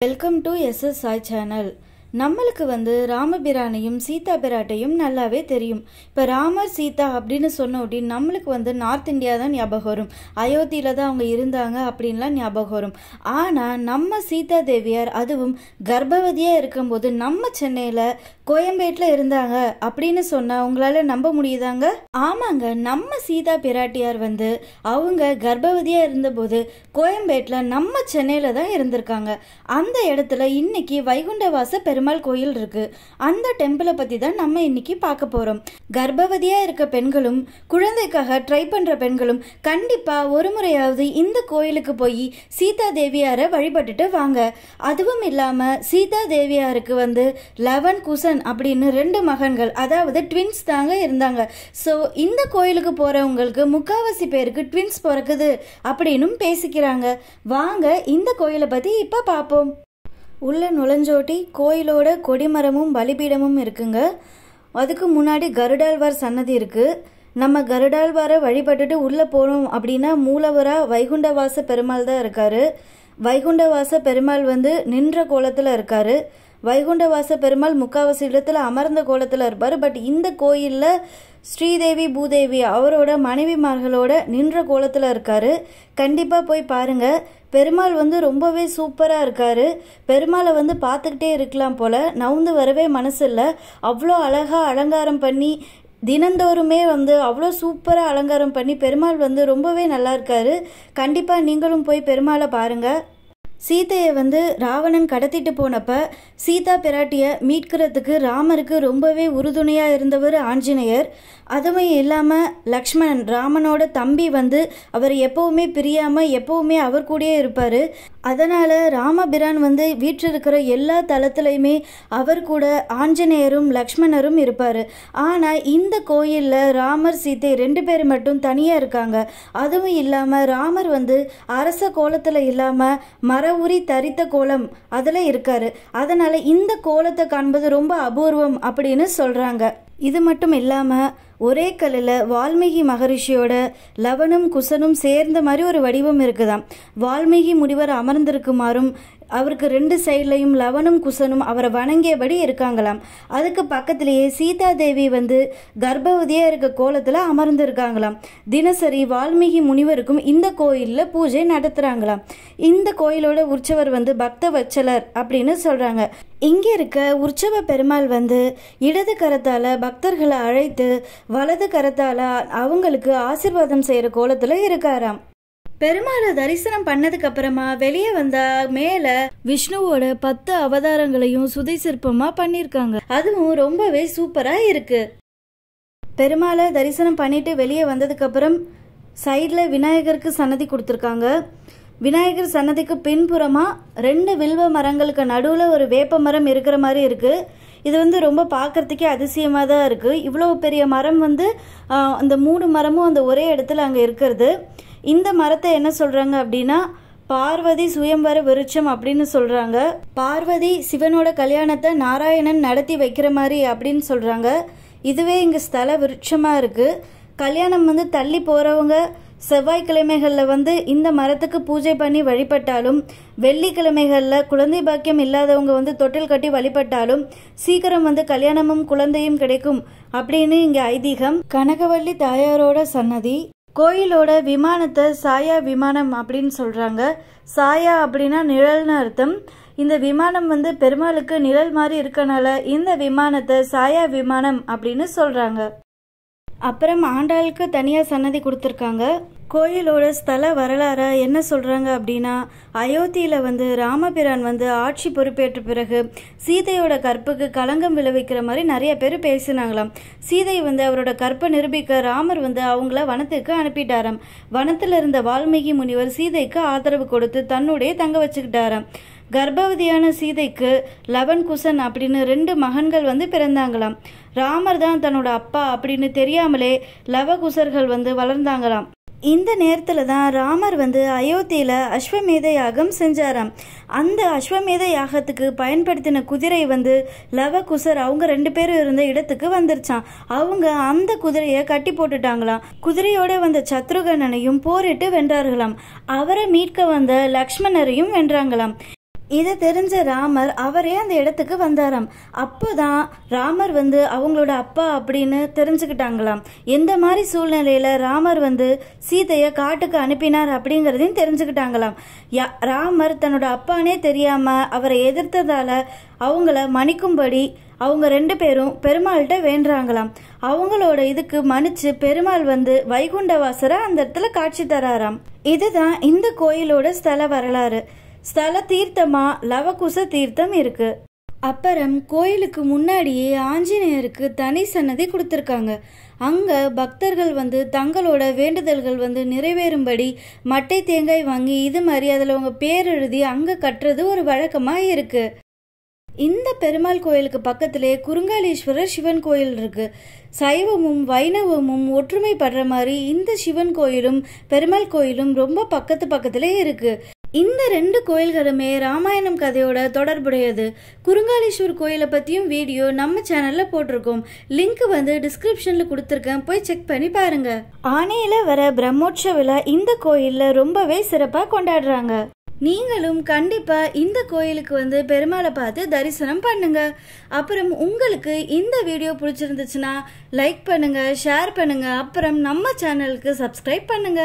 Welcome to SSI channel. நம்மளுக்கு வந்து ராமபிரானையும் சீதா பிராட்டையும் நல்லாவே தெரியும் இப்போ ராமர் சீதா அப்படின்னு சொன்ன உடனே நம்மளுக்கு வந்து நார்த் இந்தியா தான் ஞாபகம் வரும் அயோத்தியில் தான் அவங்க இருந்தாங்க அப்படின்லாம் ஞாபகம் வரும் ஆனால் நம்ம சீதா தேவியார் அதுவும் கர்ப்பவதியாக இருக்கும்போது நம்ம சென்னையில் கோயம்பேட்டில் இருந்தாங்க அப்படின்னு சொன்னால் உங்களால் நம்ப முடியுதாங்க ஆமாங்க நம்ம சீதா பிராட்டியார் வந்து அவங்க கர்ப்பவதியாக இருந்தபோது கோயம்பேட்டில் நம்ம சென்னையில் தான் இருந்திருக்காங்க அந்த இடத்துல இன்னைக்கு வைகுண்டவாச பெரு பெருமாள் கோயில் இருக்குது அந்த டெம்பிளை பற்றி தான் நம்ம இன்றைக்கி பார்க்க போகிறோம் கர்ப்பவதியாக இருக்க பெண்களும் குழந்தைக்காக ட்ரை பண்ணுற பெண்களும் கண்டிப்பாக ஒரு முறையாவது இந்த கோயிலுக்கு போய் சீதா தேவியாரை வழிபட்டுட்டு வாங்க அதுவும் இல்லாமல் சீதா தேவியாருக்கு வந்து லவன் குசன் அப்படின்னு ரெண்டு மகன்கள் அதாவது ட்வின்ஸ் தாங்க இருந்தாங்க ஸோ இந்த கோயிலுக்கு போகிறவங்களுக்கு முக்காவாசி பேருக்கு ட்வின்ஸ் பிறக்குது அப்படின்னும் பேசிக்கிறாங்க வாங்க இந்த கோயிலை பற்றி இப்போ பார்ப்போம் உள்ளே நுழைஞ்சோட்டி கோயிலோட கொடிமரமும் பலிபீடமும் இருக்குங்க அதுக்கு முன்னாடி கருடாழ்வார் சன்னதி இருக்குது நம்ம கருடாழ்வாரை வழிபட்டுட்டு உள்ளே போனோம் அப்படின்னா மூலவராக வைகுண்டவாச பெருமாள் தான் இருக்கார் வைகுண்டவாச பெருமாள் வந்து நின்ற கோலத்தில் இருக்கார் வைகுண்டவாச பெருமாள் முக்காவாசி இடத்துல அமர்ந்த கோலத்தில் இருப்பார் பட் இந்த கோயிலில் ஸ்ரீதேவி பூதேவி அவரோட மனைவிமார்களோட நின்ற கோலத்தில் இருக்கார் கண்டிப்பாக போய் பாருங்கள் பெருமாள் வந்து ரொம்பவே சூப்பராக இருக்கார் பெருமாளை வந்து பார்த்துக்கிட்டே இருக்கலாம் போல் நவுந்து வரவே மனசு இல்லை அவ்வளோ அழகாக அலங்காரம் பண்ணி தினந்தோறுமே வந்து அவ்வளோ சூப்பராக அலங்காரம் பண்ணி பெருமாள் வந்து ரொம்பவே நல்லா இருக்காரு கண்டிப்பாக நீங்களும் போய் பெருமாளை பாருங்கள் சீதையை வந்து ராவணன் கடத்திட்டு போனப்ப சீதா பிராட்டியை மீட்கிறதுக்கு ராமருக்கு ரொம்பவே உறுதுணையாக இருந்தவர் ஆஞ்சநேயர் அதுவும் இல்லாமல் லக்ஷ்மணன் ராமனோட தம்பி வந்து அவர் எப்போவுமே பிரியாமல் எப்போவுமே அவர் கூடயே இருப்பார் அதனால் ராமபிரான் வந்து வீட்டில் இருக்கிற எல்லா தளத்துலையுமே அவர் கூட ஆஞ்சநேயரும் லக்ஷ்மணரும் இருப்பார் ஆனால் இந்த கோயிலில் ராமர் சீதை ரெண்டு பேர் மட்டும் தனியாக இருக்காங்க அதுவும் இல்லாமல் ராமர் வந்து அரச கோலத்தில் இல்லாமல் மர அரவுரி தரித்த கோலம் அதில் இருக்காரு அதனால் இந்த கோலத்தை காண்பது ரொம்ப அபூர்வம் அப்படின்னு சொல்கிறாங்க இது மட்டும் இல்லாமல் ஒரே கல்லில் வால்மீகி மகரிஷியோட லவனும் குசனும் சேர்ந்த மாதிரி ஒரு வடிவம் இருக்குதாம் வால்மீகி முடிவர் அமர்ந்திருக்குமாறும் அவருக்கு ரெண்டு சைட்லையும் லவனும் குசனும் அவரை வணங்கியபடி இருக்காங்களாம் அதுக்கு பக்கத்திலேயே சீதா தேவி வந்து கர்ப்பவதியாக இருக்க கோலத்தில் அமர்ந்திருக்காங்களாம் தினசரி வால்மீகி முனிவருக்கும் இந்த கோயிலில் பூஜை நடத்துகிறாங்களாம் இந்த கோயிலோட உற்சவர் வந்து பக்த வச்சலர் அப்படின்னு சொல்கிறாங்க இங்கே இருக்க உற்சவ பெருமாள் வந்து இடது கரத்தால் பக்தர்களை அழைத்து வலது கரத்தால் அவங்களுக்கு ஆசிர்வாதம் செய்கிற கோலத்தில் இருக்காராம் பெருமாளை தரிசனம் பண்ணதுக்கு அப்புறமா வெளியே வந்தா மேல விஷ்ணுவோட பத்து அவதாரங்களையும் சுதை சிற்பமா பண்ணிருக்காங்க அதுவும் ரொம்பவே சூப்பரா இருக்கு பெருமாளை தரிசனம் பண்ணிட்டு வெளியே வந்ததுக்கு அப்புறம் சைடில் விநாயகருக்கு சன்னதி கொடுத்துருக்காங்க விநாயகர் சன்னதிக்கு பின்புறமா ரெண்டு வில்வ மரங்களுக்கு நடுவில் ஒரு வேப்ப மரம் இருக்கிற மாதிரி இருக்குது இது வந்து ரொம்ப பார்க்குறதுக்கே அதிசயமாக தான் இருக்குது இவ்வளோ பெரிய மரம் வந்து அந்த மூணு மரமும் அந்த ஒரே இடத்துல அங்கே இருக்கிறது இந்த மரத்தை என்ன சொல்கிறாங்க அப்படின்னா பார்வதி சுயம்பர விருட்சம் அப்படின்னு சொல்கிறாங்க பார்வதி சிவனோட கல்யாணத்தை நாராயணன் நடத்தி வைக்கிற மாதிரி அப்படின்னு சொல்கிறாங்க இதுவே இங்கே ஸ்தல விருட்சமாக இருக்குது கல்யாணம் வந்து தள்ளி போகிறவங்க செவ்வாய்க்கிழமைகளில் வந்து இந்த மரத்துக்கு பூஜை பண்ணி வழிபட்டாலும் வெள்ளிக்கிழமைகளில் குழந்தை பாக்கியம் இல்லாதவங்க வந்து தொட்டில் கட்டி வழிபட்டாலும் சீக்கிரம் வந்து கல்யாணமும் குழந்தையும் கிடைக்கும் அப்படின்னு இங்கே ஐதீகம் கனகவள்ளி தாயாரோட சன்னதி கோயிலோட விமானத்தை சாயா விமானம் அப்படின்னு சொல்கிறாங்க சாயா அப்படின்னா நிழல்னு அர்த்தம் இந்த விமானம் வந்து பெருமாளுக்கு நிழல் மாதிரி இருக்கனால இந்த விமானத்தை சாயா விமானம் அப்படின்னு சொல்கிறாங்க அப்புறம் ஆண்டாளுக்கு தனியாக சன்னதி கொடுத்துருக்காங்க கோயிலோட ஸ்தல வரலாற என்ன சொல்கிறாங்க அப்படின்னா அயோத்தியில் வந்து ராமபிரான் வந்து ஆட்சி பொறுப்பேற்ற பிறகு சீதையோட கற்புக்கு களங்கம் விளைவிக்கிற மாதிரி நிறைய பேர் பேசினாங்களாம் சீதை வந்து அவரோட கற்பை நிரூபிக்க ராமர் வந்து அவங்கள வனத்துக்கு அனுப்பிட்டாராம் வனத்தில் இருந்த வால்மீகி முனிவர் சீதைக்கு ஆதரவு கொடுத்து தன்னுடைய தங்க வச்சுக்கிட்டாராம் கர்ப்பவதியான சீதைக்கு லவன் குசன் அப்படின்னு ரெண்டு மகன்கள் வந்து பிறந்தாங்களாம் ராமர் தான் தன்னோட அப்பா அப்படின்னு தெரியாமலே லவகுசர்கள் வந்து வளர்ந்தாங்களாம் இந்த நேரத்தில் தான் ராமர் வந்து அயோத்தியில் அஸ்வமேத யாகம் செஞ்சாராம் அந்த அஸ்வமேத யாகத்துக்கு பயன்படுத்தின குதிரை வந்து லவ குசர் அவங்க ரெண்டு பேரும் இருந்த இடத்துக்கு வந்துருச்சான் அவங்க அந்த குதிரையை கட்டி போட்டுட்டாங்களாம் குதிரையோட வந்த சத்ருகனனையும் போரிட்டு வென்றார்களாம் அவரை மீட்க வந்த லக்ஷ்மணரையும் வென்றாங்களாம் இது தெரிஞ்ச ராமர் அவரே அந்த இடத்துக்கு வந்தாராம் அப்போ தான் ராமர் வந்து அவங்களோட அப்பா அப்படின்னு தெரிஞ்சுக்கிட்டாங்களாம் எந்த மாதிரி சூழ்நிலையில் ராமர் வந்து சீதையை காட்டுக்கு அனுப்பினார் அப்படிங்கிறதையும் தெரிஞ்சுக்கிட்டாங்களாம் யா ராமர் தன்னோட அப்பானே தெரியாமல் அவரை எதிர்த்ததால் அவங்கள மன்னிக்கும்படி அவங்க ரெண்டு பேரும் பெருமாள்கிட்ட வேண்டாங்களாம் அவங்களோட இதுக்கு மன்னிச்சு பெருமாள் வந்து வைகுண்டவாசரை அந்த இடத்துல காட்சி தராராம் இதுதான் இந்த கோயிலோட ஸ்தல வரலாறு ஸ்தல தீர்த்தமாக லவகுச தீர்த்தம் இருக்குது அப்புறம் கோயிலுக்கு முன்னாடியே ஆஞ்சநேயருக்கு தனி சன்னதி கொடுத்துருக்காங்க அங்கே பக்தர்கள் வந்து தங்களோட வேண்டுதல்கள் வந்து நிறைவேறும்படி மட்டை தேங்காய் வாங்கி இது மாதிரி அதில் அவங்க பேர் எழுதி அங்கே கட்டுறது ஒரு வழக்கமாக இருக்குது இந்த பெருமாள் கோயிலுக்கு பக்கத்திலே குறுங்காலீஸ்வரர் சிவன் கோயில் இருக்குது சைவமும் வைணவமும் ஒற்றுமைப்படுற மாதிரி இந்த சிவன் கோயிலும் பெருமாள் கோயிலும் ரொம்ப பக்கத்து பக்கத்திலே இருக்குது இந்த ரெண்டு கோயில்களுமே ராமாயணம் கதையோட தொடர்புடையது குறுங்காலீஸ்வர் கோயிலை பற்றியும் வீடியோ நம்ம சேனலில் போட்டிருக்கோம் லிங்க் வந்து டிஸ்கிரிப்ஷனில் கொடுத்துருக்கேன் போய் செக் பண்ணி பாருங்க ஆனையில் வர பிரம்மோற்சவ விழா இந்த கோயிலில் ரொம்பவே சிறப்பாக கொண்டாடுறாங்க நீங்களும் கண்டிப்பாக இந்த கோயிலுக்கு வந்து பெருமாளை பார்த்து தரிசனம் பண்ணுங்க அப்புறம் உங்களுக்கு இந்த வீடியோ பிடிச்சிருந்துச்சுன்னா லைக் பண்ணுங்க ஷேர் பண்ணுங்க அப்புறம் நம்ம சேனலுக்கு சப்ஸ்கிரைப் பண்ணுங்க